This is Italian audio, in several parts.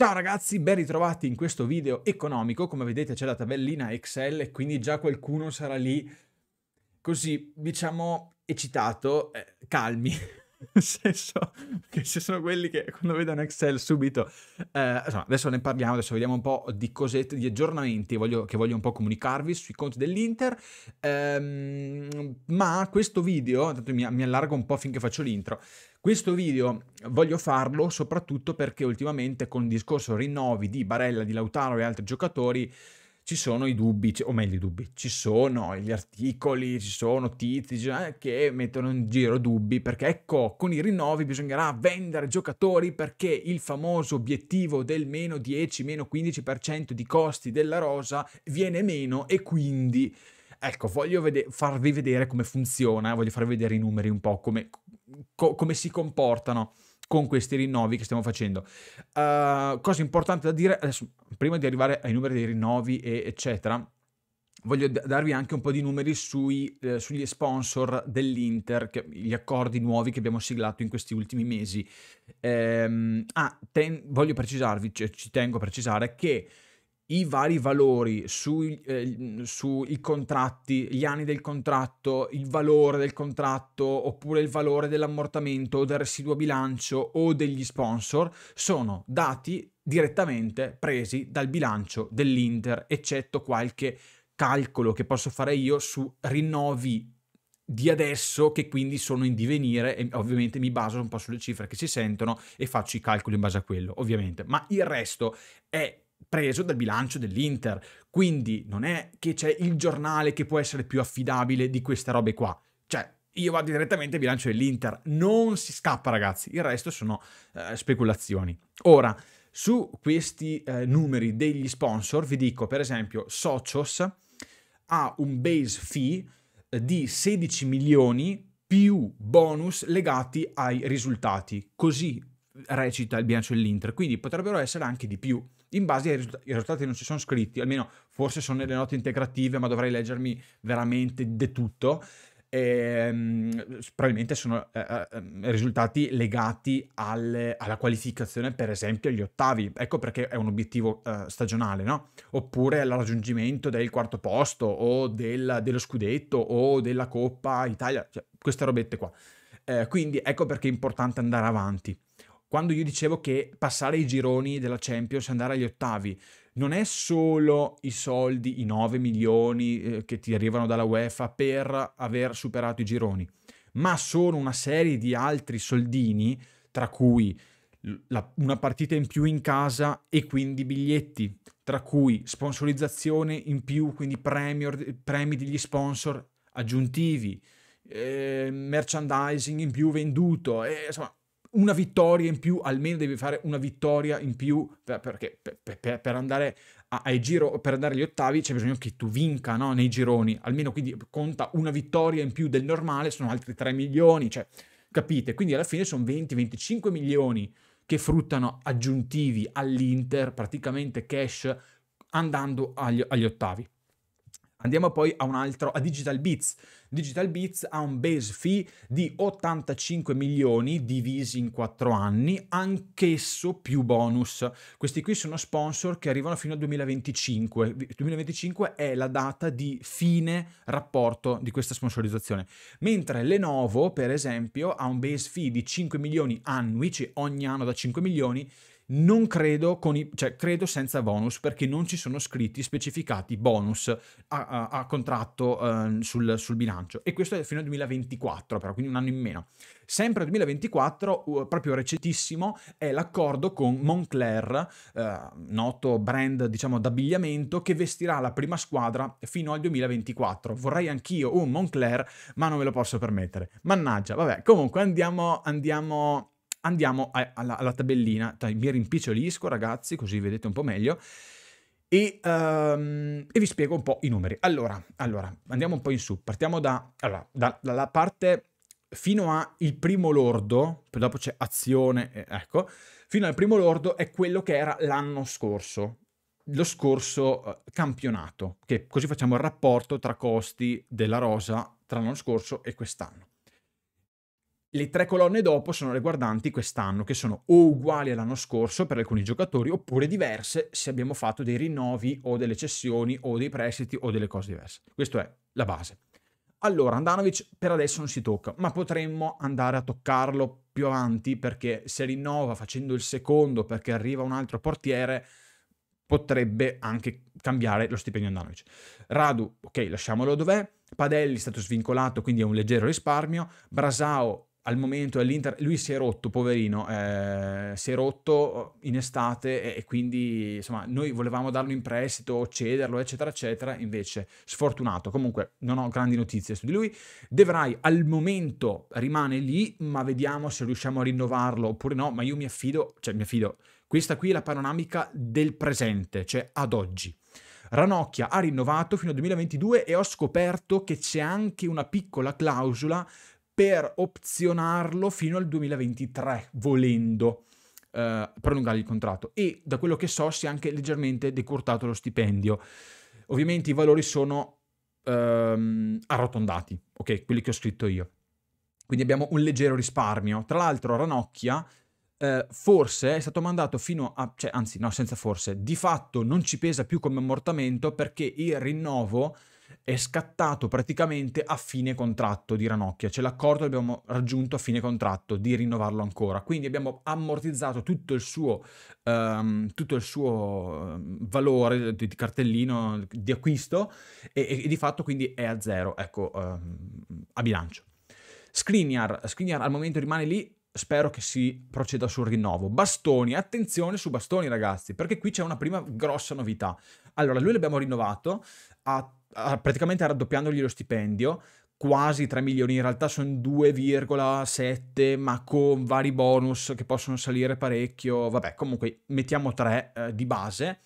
Ciao ragazzi, ben ritrovati in questo video economico. Come vedete c'è la tabellina Excel e quindi già qualcuno sarà lì così, diciamo, eccitato, eh, calmi. Nel senso che ci sono quelli che quando vedono Excel subito, eh, insomma, adesso ne parliamo, adesso vediamo un po' di cosette, di aggiornamenti voglio, che voglio un po' comunicarvi sui conti dell'Inter. Ehm, ma questo video, intanto mi, mi allargo un po' finché faccio l'intro. Questo video voglio farlo soprattutto perché ultimamente con il discorso rinnovi di Barella, di Lautaro e altri giocatori ci sono i dubbi, o meglio i dubbi, ci sono gli articoli, ci sono tizi eh, che mettono in giro dubbi perché ecco, con i rinnovi bisognerà vendere giocatori perché il famoso obiettivo del meno 10, meno 15% di costi della rosa viene meno e quindi... Ecco, voglio vede- farvi vedere come funziona, voglio farvi vedere i numeri un po', come, co- come si comportano con questi rinnovi che stiamo facendo. Uh, cosa importante da dire, adesso, prima di arrivare ai numeri dei rinnovi, e, eccetera, voglio d- darvi anche un po' di numeri sui, eh, sugli sponsor dell'Inter, che, gli accordi nuovi che abbiamo siglato in questi ultimi mesi. Ehm, ah, ten- voglio precisarvi, c- cioè, ci tengo a precisare che i vari valori sui, eh, sui contratti, gli anni del contratto, il valore del contratto oppure il valore dell'ammortamento o del residuo bilancio o degli sponsor sono dati direttamente presi dal bilancio dell'Inter, eccetto qualche calcolo che posso fare io su rinnovi di adesso che quindi sono in divenire e ovviamente mi baso un po' sulle cifre che si sentono e faccio i calcoli in base a quello, ovviamente, ma il resto è preso dal bilancio dell'Inter. Quindi non è che c'è il giornale che può essere più affidabile di queste robe qua. Cioè, io vado direttamente al bilancio dell'Inter. Non si scappa, ragazzi. Il resto sono eh, speculazioni. Ora, su questi eh, numeri degli sponsor, vi dico, per esempio, Socios ha un base fee eh, di 16 milioni più bonus legati ai risultati. Così recita il bilancio dell'Inter, quindi potrebbero essere anche di più in base ai risultati, i risultati non ci sono scritti, almeno forse sono nelle note integrative, ma dovrei leggermi veramente di tutto. E, ehm, probabilmente sono eh, eh, risultati legati al, alla qualificazione, per esempio, agli ottavi. Ecco perché è un obiettivo eh, stagionale, no? Oppure al raggiungimento del quarto posto o del, dello scudetto o della Coppa Italia, cioè, queste robette qua. Eh, quindi ecco perché è importante andare avanti quando io dicevo che passare i gironi della Champions e andare agli ottavi non è solo i soldi, i 9 milioni eh, che ti arrivano dalla UEFA per aver superato i gironi, ma sono una serie di altri soldini, tra cui la, una partita in più in casa e quindi biglietti, tra cui sponsorizzazione in più, quindi premier, premi degli sponsor aggiuntivi, eh, merchandising in più venduto, eh, insomma una vittoria in più, almeno devi fare una vittoria in più, perché per, per, per andare ai giro, per andare agli ottavi c'è bisogno che tu vinca no? nei gironi, almeno quindi conta una vittoria in più del normale, sono altri 3 milioni, cioè, capite? Quindi alla fine sono 20-25 milioni che fruttano aggiuntivi all'Inter, praticamente cash, andando agli, agli ottavi. Andiamo poi a un altro, a Digital Beats. Digital Beats ha un base fee di 85 milioni divisi in 4 anni, anch'esso più bonus. Questi qui sono sponsor che arrivano fino al 2025. 2025 è la data di fine rapporto di questa sponsorizzazione. Mentre Lenovo, per esempio, ha un base fee di 5 milioni annui, cioè ogni anno da 5 milioni, non credo, con i, cioè, credo senza bonus perché non ci sono scritti specificati bonus a, a, a contratto uh, sul, sul, bilancio e questo è fino al 2024 però, quindi un anno in meno. Sempre nel 2024, uh, proprio recentissimo, è l'accordo con Moncler, uh, noto brand diciamo d'abbigliamento, che vestirà la prima squadra fino al 2024. Vorrei anch'io un Moncler, ma non me lo posso permettere. Mannaggia, vabbè, comunque andiamo, andiamo andiamo a, alla, alla, tabellina, mi rimpicciolisco ragazzi così vedete un po' meglio e, um, e vi spiego un po' i numeri. Allora, allora, andiamo un po' in su, partiamo da, allora, da, dalla parte fino al primo lordo, poi dopo c'è azione, eh, ecco, fino al primo lordo è quello che era l'anno scorso, lo scorso eh, campionato, che così facciamo il rapporto tra costi della rosa tra l'anno scorso e quest'anno. Le tre colonne dopo sono riguardanti quest'anno, che sono o uguali all'anno scorso per alcuni giocatori, oppure diverse se abbiamo fatto dei rinnovi o delle cessioni o dei prestiti o delle cose diverse. Questa è la base. Allora, Andanovic per adesso non si tocca, ma potremmo andare a toccarlo più avanti perché se rinnova facendo il secondo perché arriva un altro portiere, potrebbe anche cambiare lo stipendio Andanovic. Radu, ok, lasciamolo dov'è. Padelli è stato svincolato, quindi è un leggero risparmio. Brasao al momento all'Inter, lui si è rotto, poverino, eh, si è rotto in estate e, e, quindi insomma noi volevamo darlo in prestito, cederlo, eccetera, eccetera, invece sfortunato. Comunque non ho grandi notizie su di lui. De Vrij al momento rimane lì, ma vediamo se riusciamo a rinnovarlo oppure no, ma io mi affido, cioè mi affido, questa qui è la panoramica del presente, cioè ad oggi. Ranocchia ha rinnovato fino al 2022 e ho scoperto che c'è anche una piccola clausola per opzionarlo fino al 2023, volendo eh, prolungare il contratto. E da quello che so si è anche leggermente decurtato lo stipendio. Ovviamente i valori sono ehm, arrotondati, ok? Quelli che ho scritto io. Quindi abbiamo un leggero risparmio. Tra l'altro Ranocchia eh, forse è stato mandato fino a... Cioè, anzi, no, senza forse. Di fatto non ci pesa più come ammortamento perché il rinnovo è scattato praticamente a fine contratto di Ranocchia, c'è cioè, l'accordo che abbiamo raggiunto a fine contratto di rinnovarlo ancora, quindi abbiamo ammortizzato tutto il suo, um, tutto il suo ehm, valore di cartellino di acquisto e, e di fatto quindi è a zero, ecco, um, a bilancio. Skriniar, Skriniar al momento rimane lì, spero che si proceda sul rinnovo. Bastoni, attenzione su Bastoni ragazzi, perché qui c'è una prima grossa novità. Allora, lui l'abbiamo rinnovato a praticamente raddoppiandogli lo stipendio, quasi 3 milioni, in realtà sono 2,7 ma con vari bonus che possono salire parecchio, vabbè comunque mettiamo 3 eh, di base.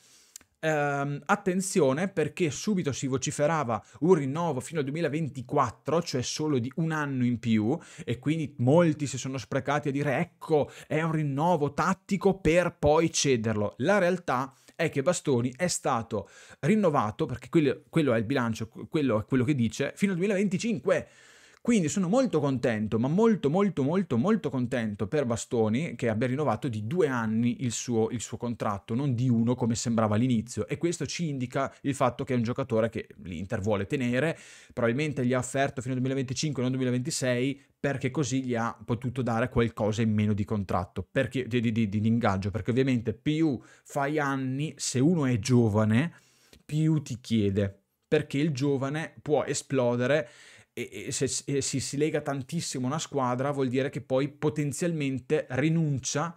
Ehm, attenzione perché subito si vociferava un rinnovo fino al 2024, cioè solo di un anno in più e quindi molti si sono sprecati a dire ecco è un rinnovo tattico per poi cederlo. La realtà è che Bastoni è stato rinnovato, perché quello, quello è il bilancio, quello è quello che dice, fino al 2025. Quindi sono molto contento, ma molto molto molto molto contento per Bastoni che abbia rinnovato di due anni il suo, il suo contratto, non di uno come sembrava all'inizio. E questo ci indica il fatto che è un giocatore che l'Inter vuole tenere, probabilmente gli ha offerto fino al 2025, non 2026, perché così gli ha potuto dare qualcosa in meno di contratto, perché, di, di, di, di ingaggio, perché ovviamente più fai anni, se uno è giovane, più ti chiede, perché il giovane può esplodere e, e se, e si, si lega tantissimo a una squadra vuol dire che poi potenzialmente rinuncia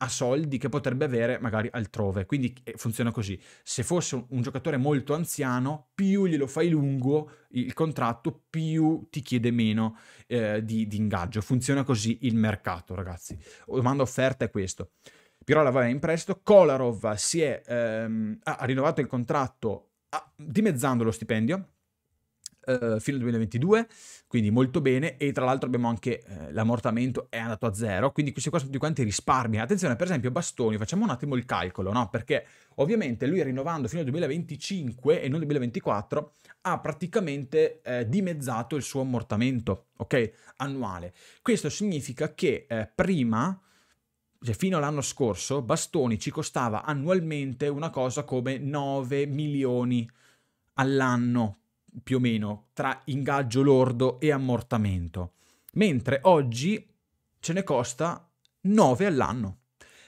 a soldi che potrebbe avere magari altrove. Quindi eh, funziona così. Se fosse un, giocatore molto anziano, più glielo fai lungo il contratto, più ti chiede meno eh, di, di, ingaggio. Funziona così il mercato, ragazzi. Domanda offerta è questo. Pirola va in prestito, Kolarov si è, ehm, ha rinnovato il contratto a, ah, dimezzando lo stipendio, eh, fino al 2022, quindi molto bene. E tra l'altro abbiamo anche eh, l'ammortamento è andato a zero, quindi questi qua sono tutti quanti risparmi. Attenzione, per esempio, Bastoni, facciamo un attimo il calcolo, no? Perché ovviamente lui rinnovando fino al 2025 e non 2024 ha praticamente eh, dimezzato il suo ammortamento, ok? Annuale. Questo significa che eh, prima cioè fino all'anno scorso, Bastoni ci costava annualmente una cosa come 9 milioni all'anno più o meno tra ingaggio lordo e ammortamento, mentre oggi ce ne costa 9 all'anno.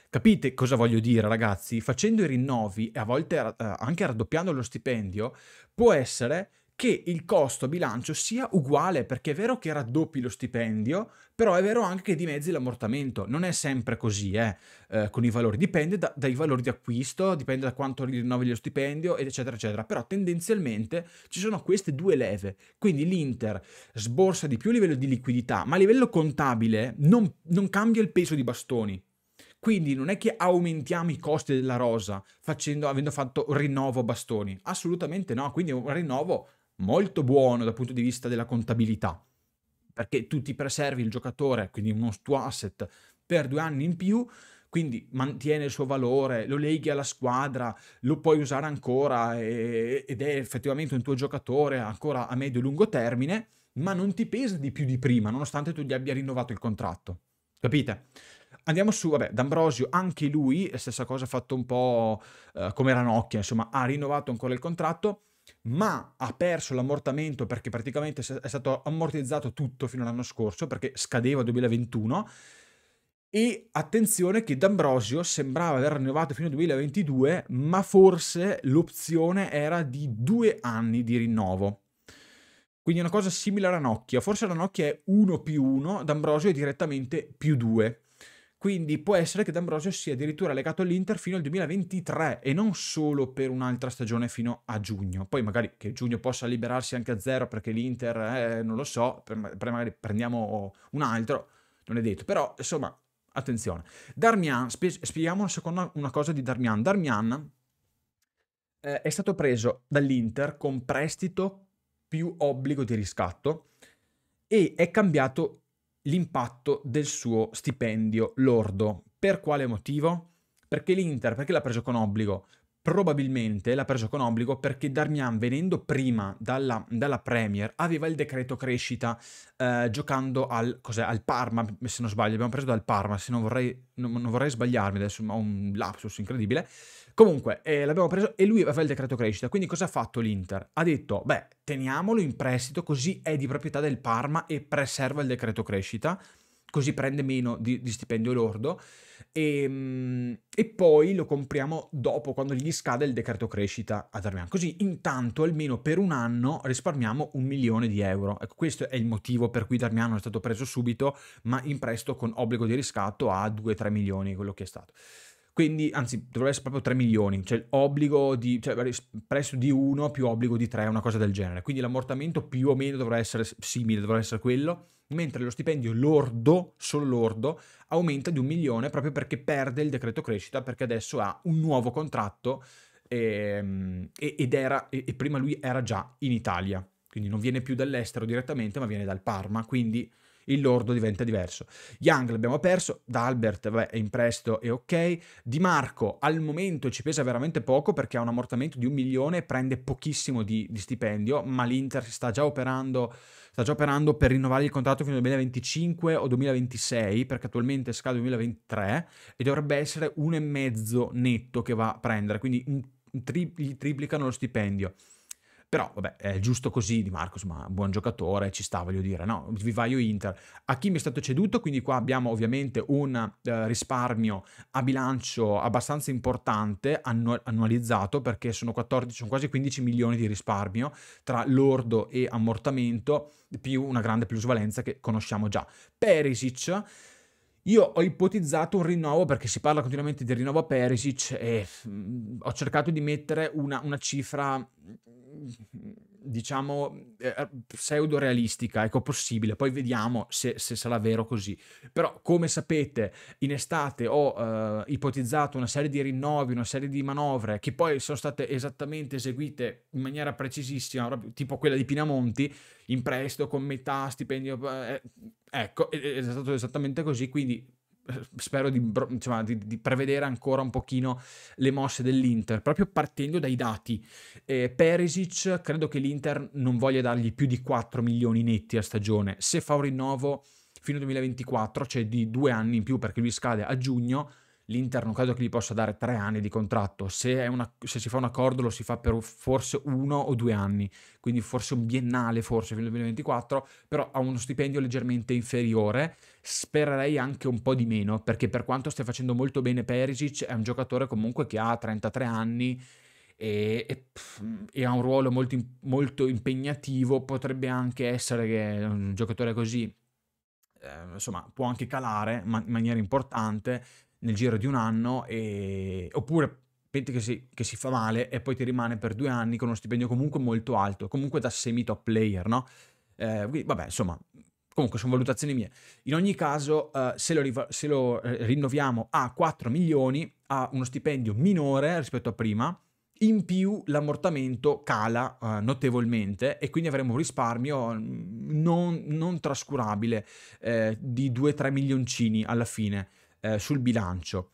Capite cosa voglio dire, ragazzi? Facendo i rinnovi e a volte eh, anche raddoppiando lo stipendio, può essere che il costo bilancio sia uguale, perché è vero che raddoppi lo stipendio, però è vero anche che dimezzi l'ammortamento. Non è sempre così, eh, eh, con i valori. Dipende da, dai valori di acquisto, dipende da quanto rinnovi lo stipendio, eccetera, eccetera. Però tendenzialmente ci sono queste due leve. Quindi l'Inter sborsa di più a livello di liquidità, ma a livello contabile non, non cambia il peso di bastoni. Quindi non è che aumentiamo i costi della rosa facendo, avendo fatto rinnovo bastoni, assolutamente no, quindi un rinnovo molto buono dal punto di vista della contabilità, perché tu ti preservi il giocatore, quindi uno tuo asset, per due anni in più, quindi mantiene il suo valore, lo leghi alla squadra, lo puoi usare ancora e, ed è effettivamente un tuo giocatore ancora a medio e lungo termine, ma non ti pesa di più di prima, nonostante tu gli abbia rinnovato il contratto. Capite? Andiamo su, vabbè, D'Ambrosio, anche lui, stessa cosa, ha fatto un po' eh, come Ranocchia, insomma, ha rinnovato ancora il contratto, ma ha perso l'ammortamento perché praticamente è stato ammortizzato tutto fino all'anno scorso perché scadeva 2021 e attenzione che D'Ambrosio sembrava aver rinnovato fino al 2022, ma forse l'opzione era di due anni di rinnovo. Quindi una cosa simile alla Nokia Forse la Nokia è 1 più 1, D'Ambrosio è direttamente più 2. Quindi può essere che D'Ambrosio sia addirittura legato all'Inter fino al 2023 e non solo per un'altra stagione fino a giugno. Poi magari che giugno possa liberarsi anche a zero perché l'Inter, eh, non lo so, pre- magari prendiamo un altro, non è detto. Però insomma, attenzione. Darmian, sp- spieghiamo una, seconda, una cosa di Darmian. Darmian eh, è stato preso dall'Inter con prestito più obbligo di riscatto e è cambiato l'impatto del suo stipendio lordo. Per quale motivo? Perché l'Inter, perché l'ha preso con obbligo? Probabilmente l'ha preso con obbligo perché Darmian, venendo prima dalla, dalla Premier, aveva il decreto crescita eh, giocando al, al, Parma, se non sbaglio, abbiamo preso dal Parma, se non vorrei, non, non vorrei sbagliarmi adesso, ho un lapsus incredibile. Comunque, eh, l'abbiamo preso e lui aveva il decreto crescita, quindi cosa ha fatto l'Inter? Ha detto, beh, teniamolo in prestito così è di proprietà del Parma e preserva il decreto crescita così prende meno di, di stipendio lordo e, ehm, e, poi lo compriamo dopo quando gli scade il decreto crescita a Armian. Così intanto almeno per un anno risparmiamo un milione di euro. Ecco, questo è il motivo per cui Darmiano è stato preso subito ma in presto con obbligo di riscatto a 2-3 milioni, quello che è stato. Quindi, anzi, dovrebbe essere proprio 3 milioni, cioè obbligo di, cioè prezzo di 1 più obbligo di 3, una cosa del genere. Quindi l'ammortamento più o meno dovrà essere simile, dovrà essere quello, mentre lo stipendio lordo, solo lordo, aumenta di un milione proprio perché perde il decreto crescita, perché adesso ha un nuovo contratto ehm, e, ed era, e prima lui era già in Italia. Quindi non viene più dall'estero direttamente, ma viene dal Parma, quindi il lordo diventa diverso. Young l'abbiamo perso, D'Albert vabbè, è in prestito e ok, Di Marco al momento ci pesa veramente poco perché ha un ammortamento di un milione, prende pochissimo di, di stipendio, ma l'Inter sta già operando sta già operando per rinnovare il contratto fino al 2025 o 2026, perché attualmente scade 2023 e dovrebbe essere un e mezzo netto che va a prendere, quindi tri- gli triplicano lo stipendio. Però, vabbè, è giusto così Di Marcos, ma buon giocatore, ci sta, voglio dire, no? Vivaio Inter. A chi mi è stato ceduto, quindi qua abbiamo ovviamente un eh, risparmio a bilancio abbastanza importante, annu- annualizzato, perché sono, 14, sono quasi 15 milioni di risparmio tra lordo e ammortamento, più una grande plusvalenza che conosciamo già. Perisic io ho ipotizzato un rinnovo perché si parla continuamente di rinnovo a Perisic e mm, ho cercato di mettere una, una cifra mm, diciamo, eh, eh, pseudo-realistica, ecco, possibile. Poi vediamo se, se, sarà vero così. Però, come sapete, in estate ho eh, ipotizzato una serie di rinnovi, una serie di manovre che poi sono state esattamente eseguite in maniera precisissima, tipo quella di Pinamonti, in prestito con metà stipendio. Eh, ecco, è, è stato esattamente così, quindi eh, spero di, insomma, di, di, prevedere ancora un pochino le mosse dell'Inter, proprio partendo dai dati. Eh, Perisic, credo che l'Inter non voglia dargli più di 4 milioni netti a stagione. Se fa un rinnovo fino al 2024, cioè di due anni in più perché lui scade a giugno, l'Inter non credo che gli possa dare tre anni di contratto, se, una, se, si fa un accordo lo si fa per forse uno o due anni, quindi forse un biennale forse fino al 2024, però ha uno stipendio leggermente inferiore, spererei anche un po' di meno, perché per quanto stia facendo molto bene Perisic è un giocatore comunque che ha 33 anni, e, e, e, ha un ruolo molto, molto, impegnativo, potrebbe anche essere che un giocatore così, eh, insomma, può anche calare ma, in maniera importante, nel giro di un anno e... oppure penti che si, che si, fa male e poi ti rimane per due anni con uno stipendio comunque molto alto, comunque da semi top player, no? Eh, quindi, vabbè, insomma, comunque sono valutazioni mie. In ogni caso, eh, se lo, riva- se lo eh, rinnoviamo a 4 milioni, ha uno stipendio minore rispetto a prima, in più l'ammortamento cala uh, notevolmente e quindi avremo un risparmio mm, non, non trascurabile eh, di 2-3 milioncini alla fine eh, sul bilancio.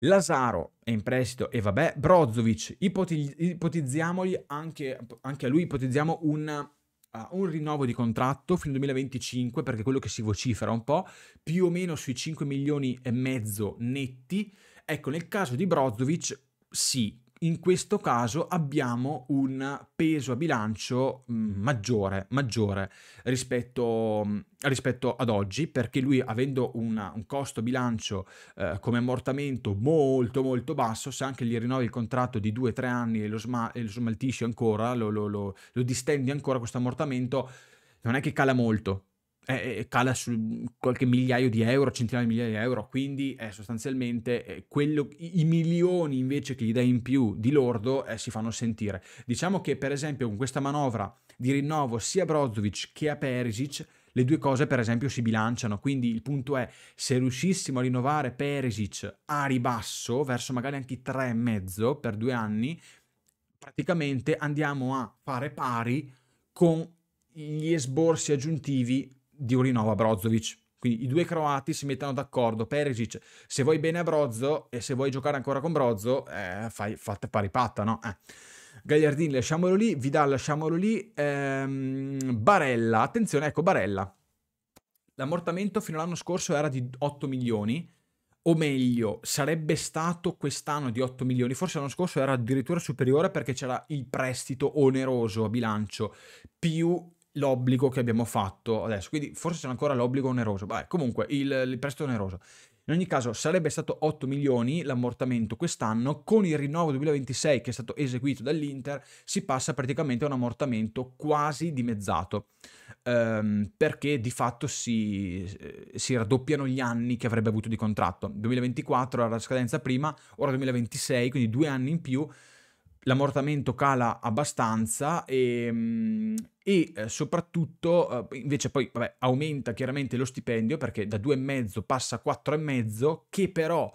Lazaro è in prestito e vabbè, Brozovic, ipotiz- ipotizziamoli anche, anche, a lui, ipotizziamo un, uh, un, rinnovo di contratto fino al 2025, perché quello che si vocifera un po', più o meno sui 5 milioni e mezzo netti. Ecco, nel caso di Brozovic, sì, in questo caso abbiamo un peso a bilancio mm, maggiore, maggiore rispetto, mm, rispetto, ad oggi, perché lui avendo una, un costo bilancio eh, come ammortamento molto molto basso, se anche gli rinnovi il contratto di 2-3 anni e lo, sma- e lo smaltisci ancora, lo, lo, lo distendi ancora questo ammortamento, non è che cala molto, eh, eh, eh, cala su qualche migliaio di euro, centinaia di migliaia di euro, quindi è eh, sostanzialmente quello, i milioni invece che gli dai in più di lordo eh, si fanno sentire. Diciamo che per esempio con questa manovra di rinnovo sia a Brozovic che a Perisic le due cose per esempio si bilanciano, quindi il punto è se riuscissimo a rinnovare Perisic a ribasso, verso magari anche i tre e mezzo per due anni, praticamente andiamo a fare pari con gli esborsi aggiuntivi di un rinnovo a Brozovic. Quindi i due croati si mettono d'accordo. Perisic, se vuoi bene a Brozzo e se vuoi giocare ancora con Brozzo, eh, fai, fate pari patta, no? Eh. Gagliardini lasciamolo lì, Vidal lasciamolo lì, ehm, Barella, attenzione, ecco Barella. L'ammortamento fino all'anno scorso era di 8 milioni, o meglio, sarebbe stato quest'anno di 8 milioni, forse l'anno scorso era addirittura superiore perché c'era il prestito oneroso a bilancio, più l'obbligo che abbiamo fatto adesso, quindi forse c'è ancora l'obbligo oneroso, vabbè, comunque il, il prestito oneroso. In ogni caso sarebbe stato 8 milioni l'ammortamento quest'anno, con il rinnovo 2026 che è stato eseguito dall'Inter si passa praticamente a un ammortamento quasi dimezzato, ehm, perché di fatto si, eh, si, raddoppiano gli anni che avrebbe avuto di contratto. 2024 era la scadenza prima, ora 2026, quindi due anni in più l'ammortamento cala abbastanza ehm, e, e eh, soprattutto eh, invece poi vabbè, aumenta chiaramente lo stipendio perché da 2,5 passa a 4,5 che però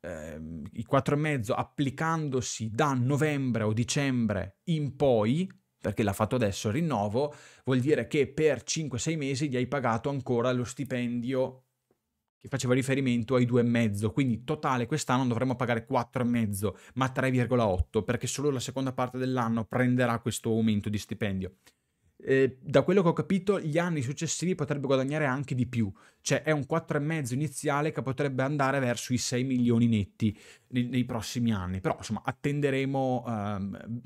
eh, i 4,5 applicandosi da novembre o dicembre in poi perché l'ha fatto adesso il rinnovo, vuol dire che per 5-6 mesi gli hai pagato ancora lo stipendio che faceva riferimento ai 2,5, quindi totale quest'anno dovremmo pagare 4,5, ma 3,8, perché solo la seconda parte dell'anno prenderà questo aumento di stipendio. Eh, da quello che ho capito, gli anni successivi potrebbe guadagnare anche di più, cioè è un 4,5 iniziale che potrebbe andare verso i 6 milioni netti nei, nei prossimi anni, però insomma attenderemo ehm,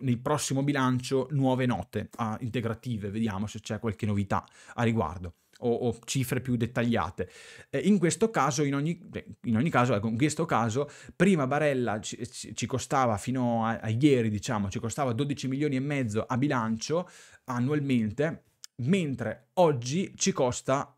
nel prossimo bilancio nuove note ah, integrative, vediamo se c'è qualche novità a riguardo o, o cifre più dettagliate. Eh, in questo caso, in ogni, in ogni caso, ecco, in questo caso, prima Barella ci, ci costava fino a, a ieri, diciamo, ci costava 12 milioni e mezzo a bilancio annualmente, mentre oggi ci costa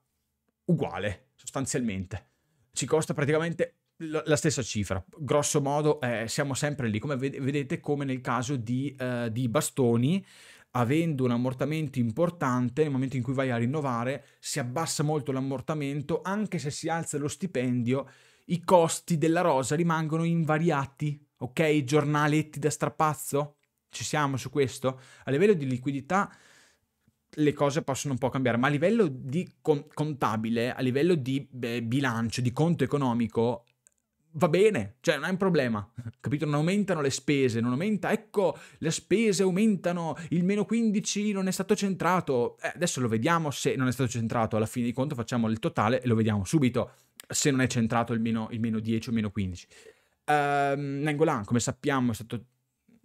uguale, sostanzialmente. Ci costa praticamente la stessa cifra, grosso modo eh, siamo sempre lì, come vedete come nel caso di, eh, di Bastoni, avendo un ammortamento importante, nel momento in cui vai a rinnovare, si abbassa molto l'ammortamento, anche se si alza lo stipendio, i costi della rosa rimangono invariati, ok? Giornaletti da strapazzo? Ci siamo su questo? A livello di liquidità le cose possono un po' cambiare, ma a livello di contabile, a livello di beh, bilancio, di conto economico, va bene, cioè non è un problema, capito? Non aumentano le spese, non aumenta, ecco, le spese aumentano, il meno 15 non è stato centrato, eh, adesso lo vediamo se non è stato centrato, alla fine di conto facciamo il totale e lo vediamo subito se non è centrato il meno, il meno 10 o meno 15. Um, ehm, Nangolan, come sappiamo, è stato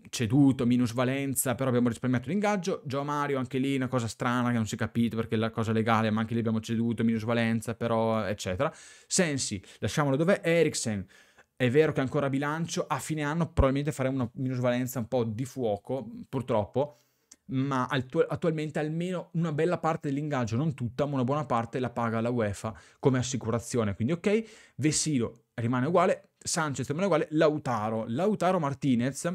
ceduto, minusvalenza, però abbiamo risparmiato l'ingaggio. Gio Mario, anche lì una cosa strana che non si è capito perché è la cosa legale, ma anche lì abbiamo ceduto, minusvalenza, però eccetera. Sensi, lasciamolo dov'è. Eriksen, è vero che ancora a bilancio, a fine anno probabilmente faremo una minusvalenza un po' di fuoco, purtroppo, ma attualmente almeno una bella parte dell'ingaggio, non tutta, ma una buona parte la paga la UEFA come assicurazione. Quindi ok, Vesilo rimane uguale, Sanchez rimane uguale, Lautaro, Lautaro Martinez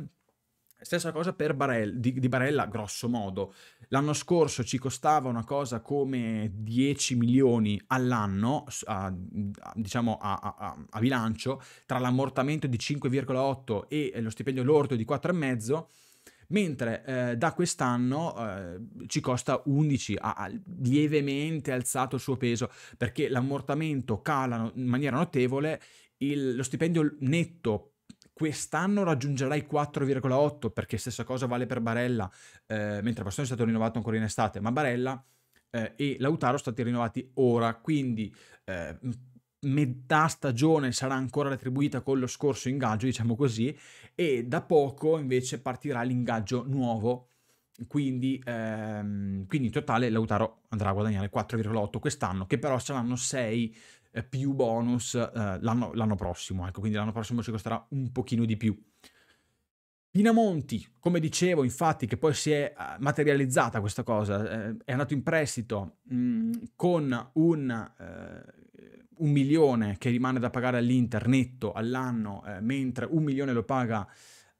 Stessa cosa per Barella, di, di, Barella, grosso modo. L'anno scorso ci costava una cosa come 10 milioni all'anno, diciamo, a, a, diciamo a, a, bilancio, tra l'ammortamento di 5,8 e eh, lo stipendio lordo di 4,5, mentre eh, da quest'anno eh, ci costa 11, ha lievemente alzato il suo peso, perché l'ammortamento cala in maniera notevole, il, lo stipendio netto quest'anno raggiungerai 4,8 perché stessa cosa vale per Barella, eh, mentre Bastoni è stato rinnovato ancora in estate, ma Barella eh, e Lautaro sono stati rinnovati ora, quindi eh, metà stagione sarà ancora retribuita con lo scorso ingaggio, diciamo così, e da poco invece partirà l'ingaggio nuovo. Quindi, ehm, quindi in totale Lautaro andrà a guadagnare 4,8 quest'anno, che però saranno 6 eh, più bonus eh, l'anno, l'anno, prossimo, ecco, quindi l'anno prossimo ci costerà un pochino di più. Pinamonti, come dicevo, infatti, che poi si è eh, materializzata questa cosa, eh, è andato in prestito mh, mm, con un, eh, un, milione che rimane da pagare all'Inter netto all'anno, mentre un milione lo paga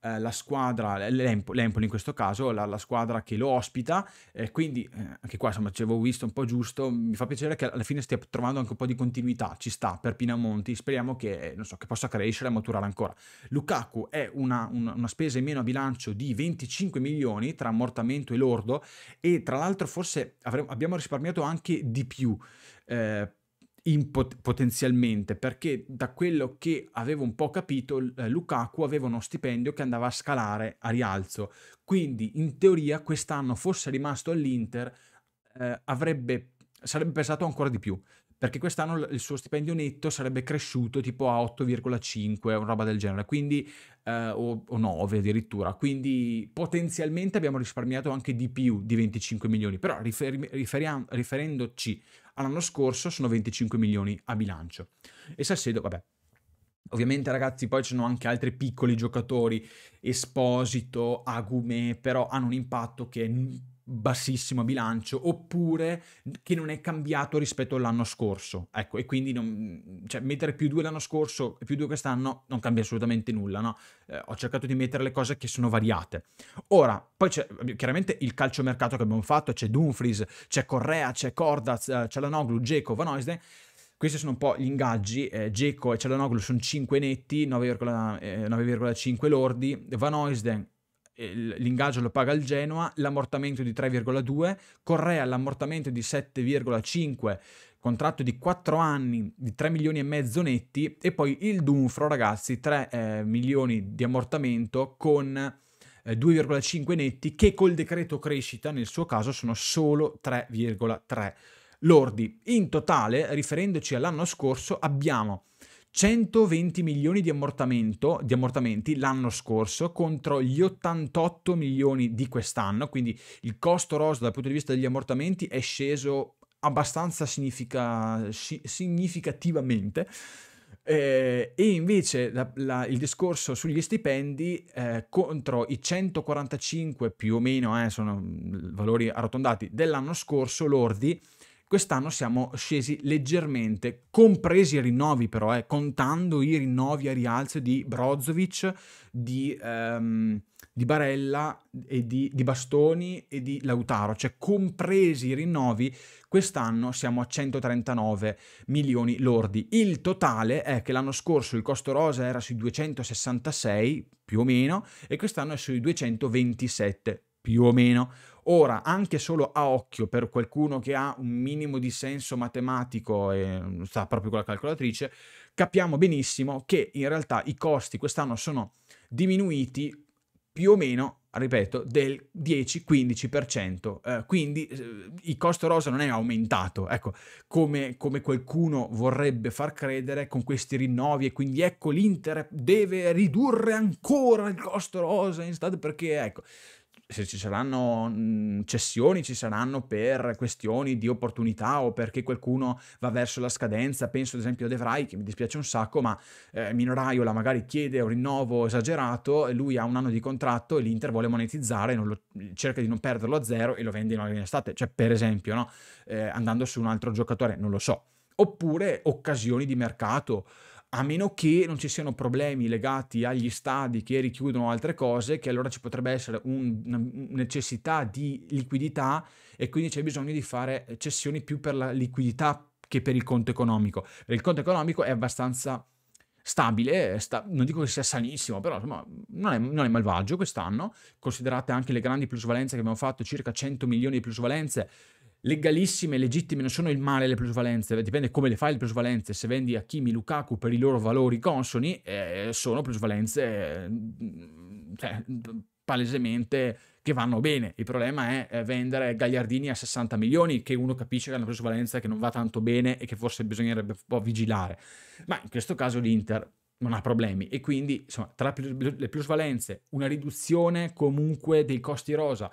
eh, la squadra, l'Empoli, l'Empoli in questo caso, la, la, squadra che lo ospita, eh, quindi eh, anche qua insomma ci avevo visto un po' giusto, mi fa piacere che alla fine stia trovando anche un po' di continuità, ci sta per Pinamonti, speriamo che, eh, non so, che possa crescere e maturare ancora. Lukaku è una, una, una spesa in meno a bilancio di 25 milioni tra ammortamento e lordo e tra l'altro forse avremo, abbiamo risparmiato anche di più. Eh, pot- potenzialmente, perché da quello che avevo un po' capito, eh, Lukaku aveva uno stipendio che andava a scalare a rialzo, quindi in teoria quest'anno fosse rimasto all'Inter eh, avrebbe, sarebbe pesato ancora di più, perché quest'anno il suo stipendio netto sarebbe cresciuto tipo a 8,5, una roba del genere, quindi, eh, o, o, 9 addirittura, quindi potenzialmente abbiamo risparmiato anche di più di 25 milioni, però rifer- riferiam- riferendoci all'anno scorso sono 25 milioni a bilancio. E Sassedo, vabbè, Ovviamente ragazzi poi ci sono anche altri piccoli giocatori, Esposito, Agumè, però hanno un impatto che bassissimo bilancio oppure che non è cambiato rispetto all'anno scorso. Ecco, e quindi non, cioè, mettere più due l'anno scorso e più due quest'anno non cambia assolutamente nulla, no? Eh, ho cercato di mettere le cose che sono variate. Ora, poi c'è chiaramente il calciomercato che abbiamo fatto, c'è Dumfries, c'è Correa, c'è Cordaz, eh, c'è Lanoglu, Dzeko, Van Oisden. Questi sono un po' gli ingaggi, eh, Dzeko e Cialanoglu sono 5 netti, 9,5 eh, lordi, Van Oisden l'ingaggio lo paga il Genoa, l'ammortamento di 3,2, Correa l'ammortamento di 7,5, contratto di 4 anni di 3 milioni e mezzo netti e poi il Dunfro ragazzi 3 eh, milioni di ammortamento con... 2,5 eh, netti che col decreto crescita nel suo caso sono solo 3,3 lordi. In totale, riferendoci all'anno scorso, abbiamo 120 milioni di, di, ammortamenti l'anno scorso contro gli 88 milioni di quest'anno, quindi il costo rosa dal punto di vista degli ammortamenti è sceso abbastanza significa, significativamente. Eh, e invece la, la, il discorso sugli stipendi eh, contro i 145 più o meno, eh, sono valori arrotondati, dell'anno scorso lordi, Quest'anno siamo scesi leggermente, compresi i rinnovi però, eh, contando i rinnovi a rialzo di Brozovic, di, ehm, di Barella, e di, di Bastoni e di Lautaro, cioè compresi i rinnovi, quest'anno siamo a 139 milioni lordi. Il totale è che l'anno scorso il costo rosa era sui 266 più o meno e quest'anno è sui 227 più o meno. Ora, anche solo a occhio per qualcuno che ha un minimo di senso matematico e mm, sta proprio con la calcolatrice, capiamo benissimo che in realtà i costi quest'anno sono diminuiti più o meno, ripeto, del 10-15%. Eh, quindi eh, il costo rosa non è aumentato, ecco, come, come, qualcuno vorrebbe far credere con questi rinnovi e quindi ecco l'Inter deve ridurre ancora il costo rosa in stato perché ecco, se ci saranno mhmm, cessioni, ci saranno per questioni di opportunità o perché qualcuno va verso la scadenza. Penso ad esempio ad Evrai, che mi dispiace un sacco, ma eh, Minoraiola magari chiede un rinnovo esagerato, lui ha un anno di contratto e l'Inter vuole monetizzare, lo, cerca di non perderlo a zero e lo vende in estate. Cioè, per esempio, no? eh, andando su un altro giocatore, non lo so. Oppure occasioni di mercato a meno che non ci siano problemi legati agli stadi che richiudono altre cose, che allora ci potrebbe essere un, una necessità di liquidità e quindi c'è bisogno di fare cessioni più per la liquidità che per il conto economico. Il conto economico è abbastanza stabile, sta, non dico che sia sanissimo, però insomma, non, è, non, è, malvagio quest'anno, considerate anche le grandi plusvalenze che abbiamo fatto, circa 100 milioni di plusvalenze, legalissime legittime, non sono il male le plusvalenze, dipende come le fai le plusvalenze, se vendi a Kimi Lukaku per i loro valori consoni, eh, sono plusvalenze eh, cioè, palesemente che vanno bene, il problema è eh, vendere Gagliardini a 60 milioni che uno capisce che è una plusvalenza che non va tanto bene e che forse bisognerebbe un po' vigilare, ma in questo caso l'Inter non ha problemi e quindi insomma tra le plusvalenze una riduzione comunque dei costi rosa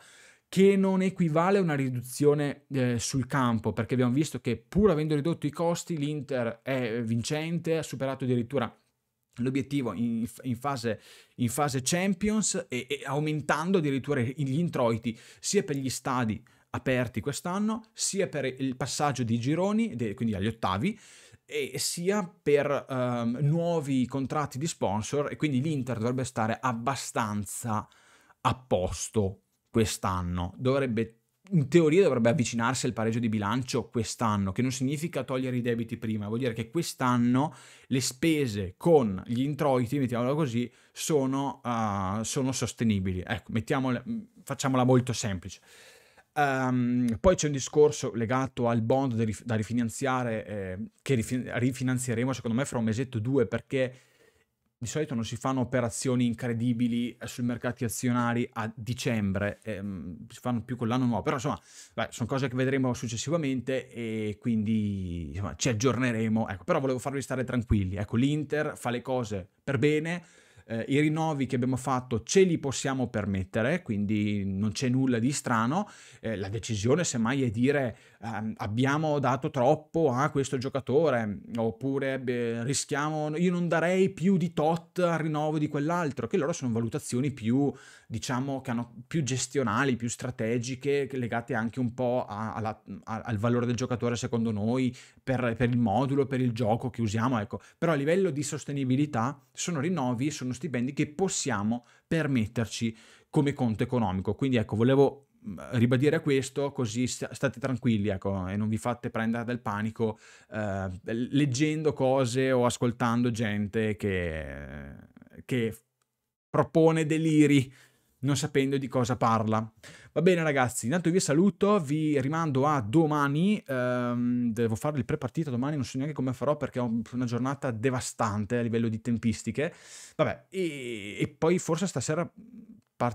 che non equivale a una riduzione eh, sul campo, perché abbiamo visto che pur avendo ridotto i costi l'Inter è eh, vincente, ha superato addirittura l'obiettivo in, in, fase, in, fase, Champions e, e aumentando addirittura gli introiti sia per gli stadi aperti quest'anno, sia per il passaggio di gironi, quindi agli ottavi, e sia per um, nuovi contratti di sponsor e quindi l'Inter dovrebbe stare abbastanza a posto quest'anno, dovrebbe in teoria dovrebbe avvicinarsi al pareggio di bilancio quest'anno, che non significa togliere i debiti prima, vuol dire che quest'anno le spese con gli introiti, mettiamola così, sono, uh, sono sostenibili. Ecco, mm, facciamola molto semplice. Um, poi c'è un discorso legato al bond da rifinanziare, eh, che rifinanzieremo secondo me fra un mesetto o due, perché di solito non si fanno operazioni incredibili eh, sui mercati azionari a dicembre, ehm, si fanno più con l'anno nuovo, però insomma beh, sono cose che vedremo successivamente e quindi insomma, ci aggiorneremo, ecco, però volevo farvi stare tranquilli, ecco l'Inter fa le cose per bene, eh, i rinnovi che abbiamo fatto ce li possiamo permettere, quindi non c'è nulla di strano, eh, la decisione semmai è dire ehm, abbiamo dato troppo a questo giocatore, oppure beh, rischiamo, io non darei più di tot al rinnovo di quell'altro, che loro sono valutazioni più, diciamo, che hanno più gestionali, più strategiche, legate anche un po' a, alla, a, al valore del giocatore secondo noi, per, per il modulo, per il gioco che usiamo, ecco. Però a livello di sostenibilità sono rinnovi, sono stipendi che possiamo permetterci come conto economico. Quindi ecco, volevo ribadire questo, così state tranquilli ecco, e non vi fate prendere del panico eh, leggendo cose o ascoltando gente che, che propone deliri non sapendo di cosa parla. Va bene ragazzi, intanto vi saluto, vi rimando a domani, ehm, devo fare il pre-partita domani, non so neanche come farò perché ho una giornata devastante a livello di tempistiche, vabbè, e, e poi forse stasera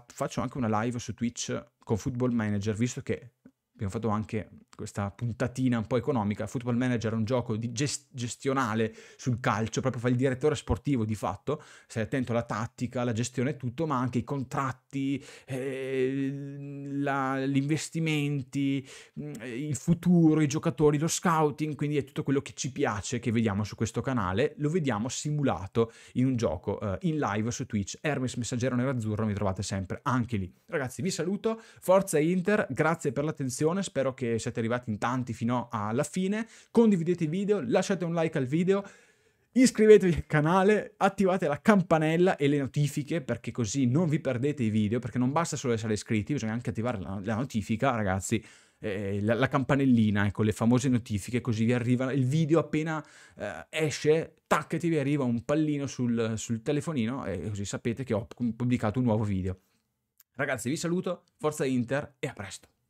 faccio anche una live su Twitch con Football Manager, visto che abbiamo fatto anche questa puntatina un po' economica, Football Manager è un gioco gest- gestionale sul calcio, proprio fa il direttore sportivo di fatto, sei attento alla tattica, alla gestione e tutto, ma anche i contratti, eh, la, gli investimenti, mm, il futuro, i giocatori, lo scouting, quindi è tutto quello che ci piace che vediamo su questo canale, lo vediamo simulato in un gioco eh, in live su Twitch. Hermes Messaggero Nerazzurro mi trovate sempre anche lì. Ragazzi, vi saluto, forza Inter, grazie per l'attenzione, spero che siate arrivati in tanti fino alla fine, condividete il video, lasciate un like al video, iscrivetevi al canale, attivate la campanella e le notifiche perché così non vi perdete i video, perché non basta solo essere iscritti, bisogna anche attivare la, la notifica, ragazzi. la, la, campanellina, ecco, le famose notifiche, così vi arriva il video appena eh, esce, tac, ti vi arriva un pallino sul, sul telefonino e così sapete che ho pubblicato un nuovo video. Ragazzi, vi saluto, forza Inter e a presto.